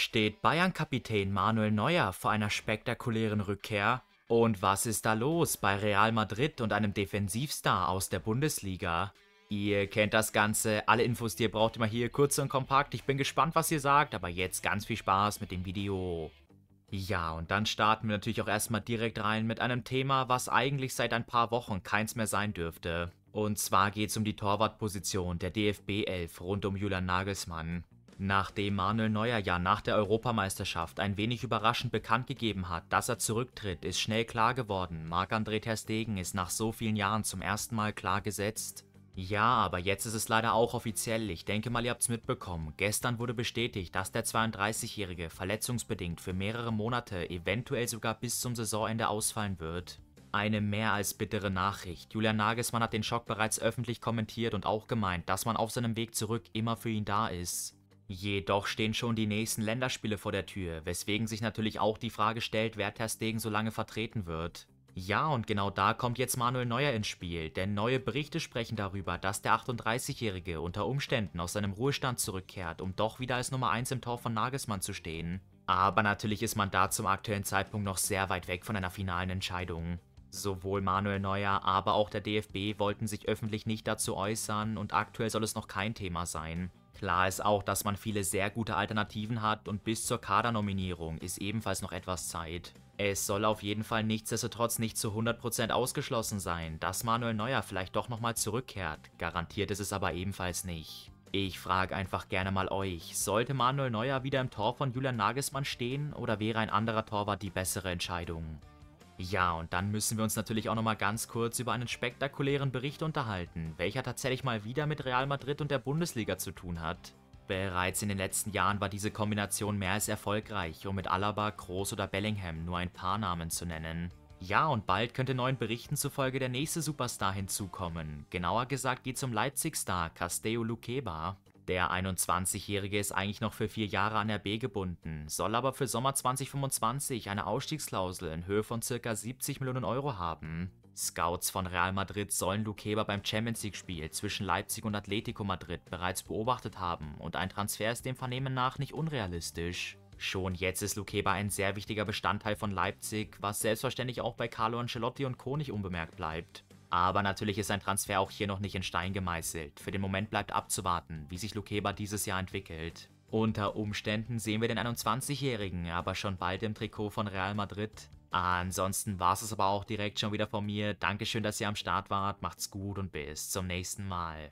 Steht Bayern-Kapitän Manuel Neuer vor einer spektakulären Rückkehr? Und was ist da los bei Real Madrid und einem Defensivstar aus der Bundesliga? Ihr kennt das Ganze, alle Infos, die ihr braucht, immer hier kurz und kompakt. Ich bin gespannt, was ihr sagt, aber jetzt ganz viel Spaß mit dem Video. Ja, und dann starten wir natürlich auch erstmal direkt rein mit einem Thema, was eigentlich seit ein paar Wochen keins mehr sein dürfte. Und zwar geht es um die Torwartposition der DFB 11 rund um Julian Nagelsmann. Nachdem Manuel Neuer ja nach der Europameisterschaft ein wenig überraschend bekannt gegeben hat, dass er zurücktritt, ist schnell klar geworden, Marc-André Ter Stegen ist nach so vielen Jahren zum ersten Mal klar gesetzt. Ja, aber jetzt ist es leider auch offiziell, ich denke mal ihr habt's mitbekommen. Gestern wurde bestätigt, dass der 32-Jährige verletzungsbedingt für mehrere Monate, eventuell sogar bis zum Saisonende ausfallen wird. Eine mehr als bittere Nachricht. Julian Nagelsmann hat den Schock bereits öffentlich kommentiert und auch gemeint, dass man auf seinem Weg zurück immer für ihn da ist. Jedoch stehen schon die nächsten Länderspiele vor der Tür, weswegen sich natürlich auch die Frage stellt, wer Ter Stegen so lange vertreten wird. Ja, und genau da kommt jetzt Manuel Neuer ins Spiel, denn neue Berichte sprechen darüber, dass der 38-Jährige unter Umständen aus seinem Ruhestand zurückkehrt, um doch wieder als Nummer 1 im Tor von Nagelsmann zu stehen. Aber natürlich ist man da zum aktuellen Zeitpunkt noch sehr weit weg von einer finalen Entscheidung. Sowohl Manuel Neuer, aber auch der DFB wollten sich öffentlich nicht dazu äußern und aktuell soll es noch kein Thema sein. Klar ist auch, dass man viele sehr gute Alternativen hat und bis zur Kadernominierung ist ebenfalls noch etwas Zeit. Es soll auf jeden Fall nichtsdestotrotz nicht zu 100% ausgeschlossen sein, dass Manuel Neuer vielleicht doch nochmal zurückkehrt, garantiert ist es aber ebenfalls nicht. Ich frage einfach gerne mal euch, sollte Manuel Neuer wieder im Tor von Julian Nagelsmann stehen oder wäre ein anderer Torwart die bessere Entscheidung? Ja, und dann müssen wir uns natürlich auch nochmal ganz kurz über einen spektakulären Bericht unterhalten, welcher tatsächlich mal wieder mit Real Madrid und der Bundesliga zu tun hat. Bereits in den letzten Jahren war diese Kombination mehr als erfolgreich, um mit Alaba, Groß oder Bellingham nur ein paar Namen zu nennen. Ja, und bald könnte neuen Berichten zufolge der nächste Superstar hinzukommen. Genauer gesagt geht zum Leipzig-Star Castello Luqueba. Der 21-Jährige ist eigentlich noch für vier Jahre an RB gebunden, soll aber für Sommer 2025 eine Ausstiegsklausel in Höhe von ca. 70 Millionen Euro haben. Scouts von Real Madrid sollen Lukeba beim Champions League-Spiel zwischen Leipzig und Atletico Madrid bereits beobachtet haben und ein Transfer ist dem Vernehmen nach nicht unrealistisch. Schon jetzt ist Lukeba ein sehr wichtiger Bestandteil von Leipzig, was selbstverständlich auch bei Carlo Ancelotti und Co. nicht unbemerkt bleibt. Aber natürlich ist sein Transfer auch hier noch nicht in Stein gemeißelt. Für den Moment bleibt abzuwarten, wie sich Lukeba dieses Jahr entwickelt. Unter Umständen sehen wir den 21-Jährigen aber schon bald im Trikot von Real Madrid. Ansonsten war es aber auch direkt schon wieder von mir. Dankeschön, dass ihr am Start wart, macht's gut und bis zum nächsten Mal.